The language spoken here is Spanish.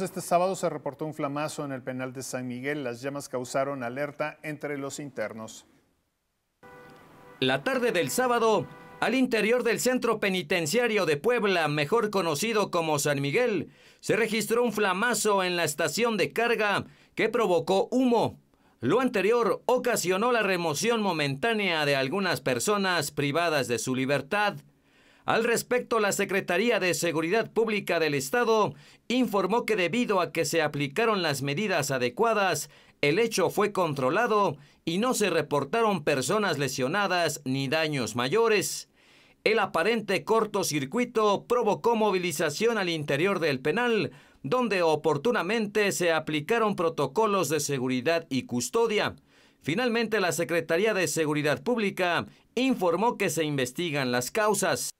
Este sábado se reportó un flamazo en el penal de San Miguel. Las llamas causaron alerta entre los internos. La tarde del sábado, al interior del centro penitenciario de Puebla, mejor conocido como San Miguel, se registró un flamazo en la estación de carga que provocó humo. Lo anterior ocasionó la remoción momentánea de algunas personas privadas de su libertad. Al respecto, la Secretaría de Seguridad Pública del Estado informó que debido a que se aplicaron las medidas adecuadas, el hecho fue controlado y no se reportaron personas lesionadas ni daños mayores. El aparente cortocircuito provocó movilización al interior del penal, donde oportunamente se aplicaron protocolos de seguridad y custodia. Finalmente, la Secretaría de Seguridad Pública informó que se investigan las causas.